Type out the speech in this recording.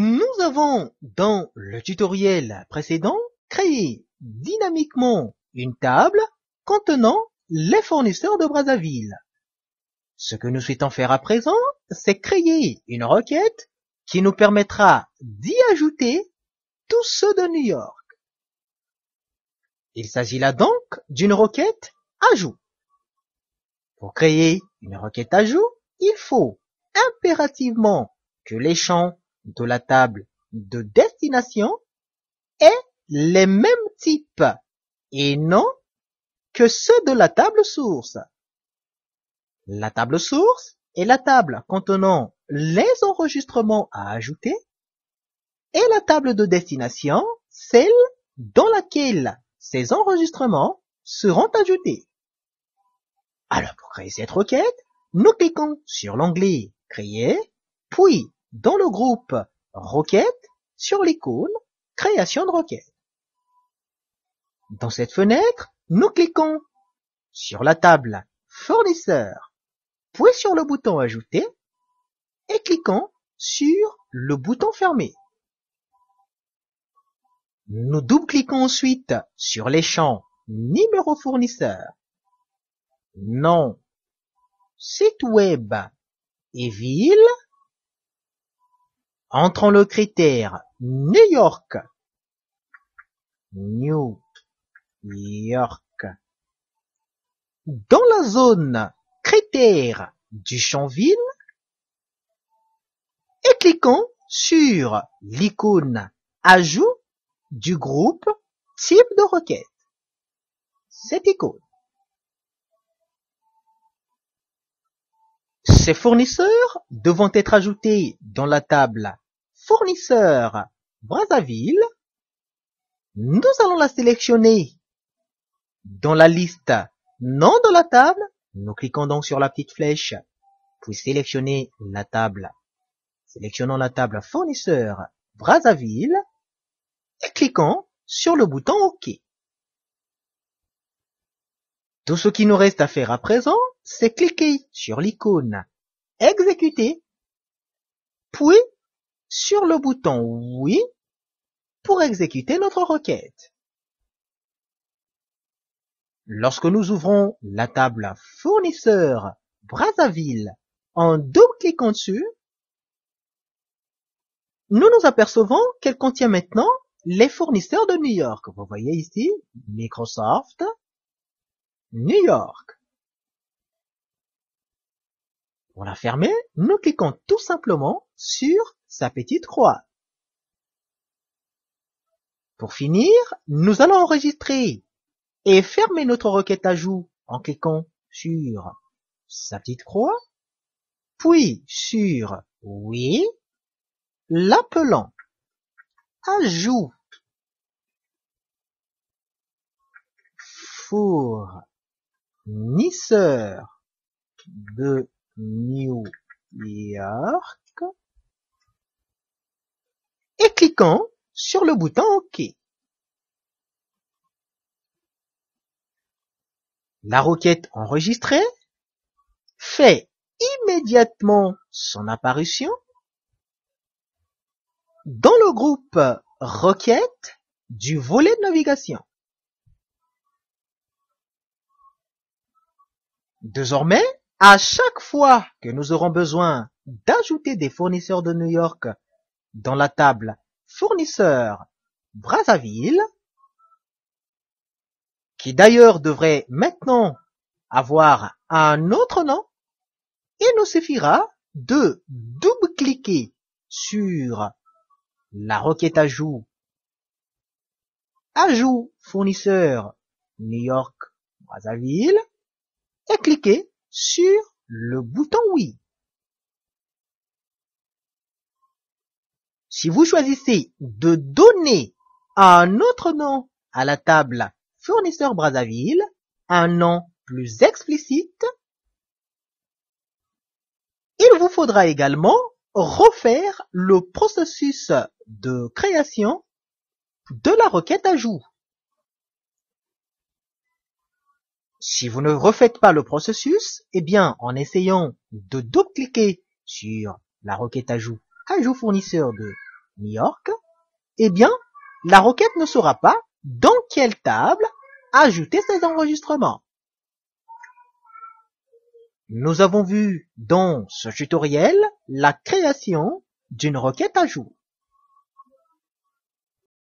Nous avons, dans le tutoriel précédent, créé dynamiquement une table contenant les fournisseurs de Brazzaville. Ce que nous souhaitons faire à présent, c'est créer une requête qui nous permettra d'y ajouter tous ceux de New York. Il s'agit là donc d'une requête ajout. Pour créer une requête ajout, il faut impérativement que les champs de la table de destination est les mêmes types et non que ceux de la table source. La table source est la table contenant les enregistrements à ajouter et la table de destination, celle dans laquelle ces enregistrements seront ajoutés. Alors pour créer cette requête, nous cliquons sur l'onglet Créer, puis dans le groupe Roquette sur l'icône Création de roquettes ». Dans cette fenêtre, nous cliquons sur la table Fournisseur, puis sur le bouton Ajouter et cliquons sur le bouton Fermer. Nous double-cliquons ensuite sur les champs Numéro fournisseur, Nom, Site web et ville Entrons le critère New York, New York dans la zone critère champville et cliquons sur l'icône Ajout du groupe Type de requête. Cette icône. Ces fournisseurs devront être ajoutés dans la table Fournisseurs Brazzaville, nous allons la sélectionner dans la liste Nom de la table. Nous cliquons donc sur la petite flèche puis sélectionner la table. Sélectionnons la table Fournisseurs Brazzaville et cliquons sur le bouton OK. Tout ce qui nous reste à faire à présent, c'est cliquer sur l'icône Exécuter, puis sur le bouton Oui pour exécuter notre requête. Lorsque nous ouvrons la table Fournisseurs Brazzaville en double-cliquant dessus, nous nous apercevons qu'elle contient maintenant les fournisseurs de New York. Vous voyez ici, Microsoft, New York. Pour la fermer, nous cliquons tout simplement sur sa petite croix. Pour finir, nous allons enregistrer et fermer notre requête ajout en cliquant sur sa petite croix, puis sur oui, l'appelant ajout fournisseur de New York et cliquant sur le bouton OK. La requête enregistrée fait immédiatement son apparition dans le groupe requête du volet de navigation. Désormais, à chaque fois que nous aurons besoin d'ajouter des fournisseurs de New York dans la table Fournisseurs Brazzaville, qui d'ailleurs devrait maintenant avoir un autre nom, il nous suffira de double-cliquer sur la requête ajout ajout fournisseur New York Brazzaville et cliquer sur le bouton oui. Si vous choisissez de donner un autre nom à la table Fournisseur Brazzaville, un nom plus explicite, il vous faudra également refaire le processus de création de la requête ajout. Si vous ne refaites pas le processus, eh bien en essayant de double-cliquer sur la requête ajout ajout fournisseur de New York, eh bien la requête ne saura pas dans quelle table ajouter ces enregistrements. Nous avons vu dans ce tutoriel la création d'une requête ajout.